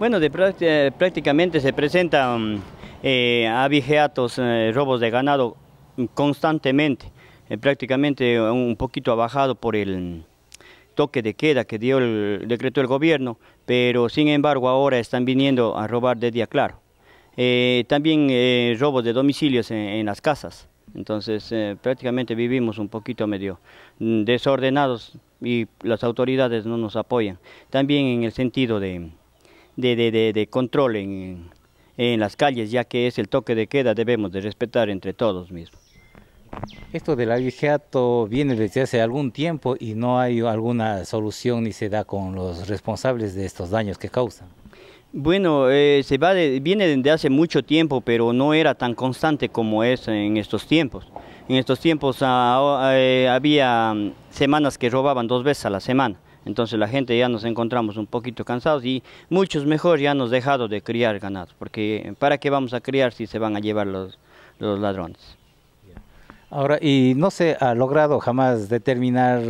Bueno, prácticamente se presentan eh, eh, robos de ganado constantemente. Eh, prácticamente un poquito abajado por el toque de queda que dio el decreto del gobierno, pero sin embargo ahora están viniendo a robar de día claro. Eh, también robos de domicilios en, las casas. Entonces prácticamente vivimos un poquito medio mm, desordenados y las autoridades no nos apoyan. También en el sentido de de, control en, en las calles, ya que es el toque de queda, debemos de respetar entre todos mismos. Esto del aguijato viene desde hace algún tiempo y no hay alguna solución ni se da con los responsables de estos daños que causan. Bueno, eh, se va viene desde hace mucho tiempo, pero no era tan constante como es en estos tiempos. En estos tiempos ah, eh, había mm, semanas que robaban dos veces a la semana entonces la gente ya nos encontramos un poquito cansados y muchos mejor ya nos dejado de criar ganado. porque ¿para qué vamos a criar si se van a llevar los, los ladrones? Ahora, y no se ha logrado jamás determinar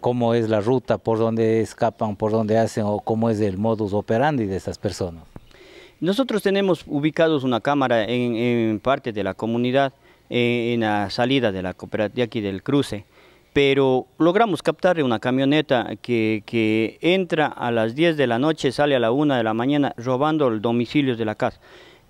cómo es la ruta, por dónde escapan, por dónde hacen o cómo es el modus operandi de estas personas. Nosotros tenemos ubicados una cámara en, parte de la comunidad, en, eh, en la salida de la cooperativa aquí del cruce pero logramos captar una camioneta que, entra a las 10 de la noche, sale a la 1 de la mañana robando el domicilio de la casa.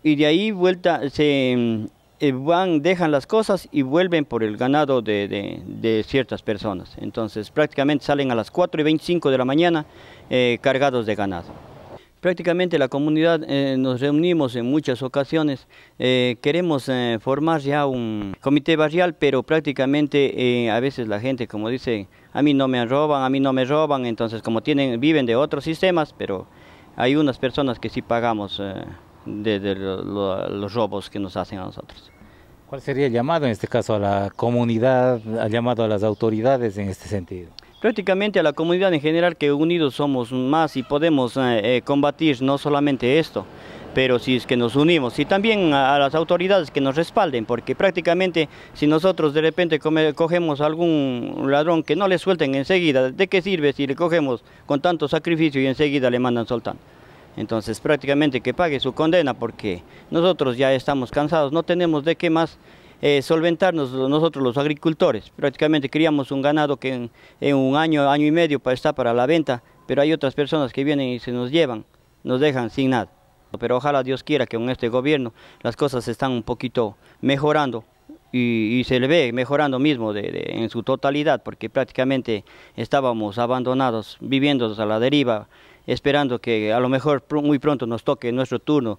Y de ahí vuelta se eh, van, dejan las cosas y vuelven por el ganado de, ciertas personas. Entonces prácticamente salen a las 4 y 25 de la mañana eh, cargados de ganado. Prácticamente la comunidad eh, nos reunimos en muchas ocasiones. Eh, queremos eh, formar ya un comité barrial, pero prácticamente a veces la gente, como dice, a mí no me roban, a mí no me roban, entonces como tienen, viven de otros sistemas, pero hay unas personas que sí pagamos de, los robos que nos hacen a nosotros. ¿Cuál sería el llamado en este caso a la comunidad, al llamado a las autoridades en este sentido? prácticamente a la comunidad en general que unidos somos más y podemos eh, eh, combatir no solamente esto, pero si es que nos unimos y también a, las autoridades que nos respalden, porque prácticamente si nosotros de repente cogemos algún ladrón que no le suelten enseguida, ¿de qué sirve si le cogemos con tanto sacrificio y enseguida le mandan soltando? Entonces prácticamente que pague su condena porque nosotros ya estamos cansados, no tenemos de qué más eh, solventarnos nosotros los agricultores. Prácticamente criamos un ganado que en, un año, año y medio para, está para la venta, pero hay otras personas que vienen y se nos llevan, nos dejan sin nada. Pero ojalá Dios quiera que con este gobierno las cosas están un poquito mejorando y, se le ve mejorando mismo en su totalidad, porque prácticamente estábamos abandonados, viviendo a la deriva, esperando que a lo mejor muy pronto nos toque nuestro turno.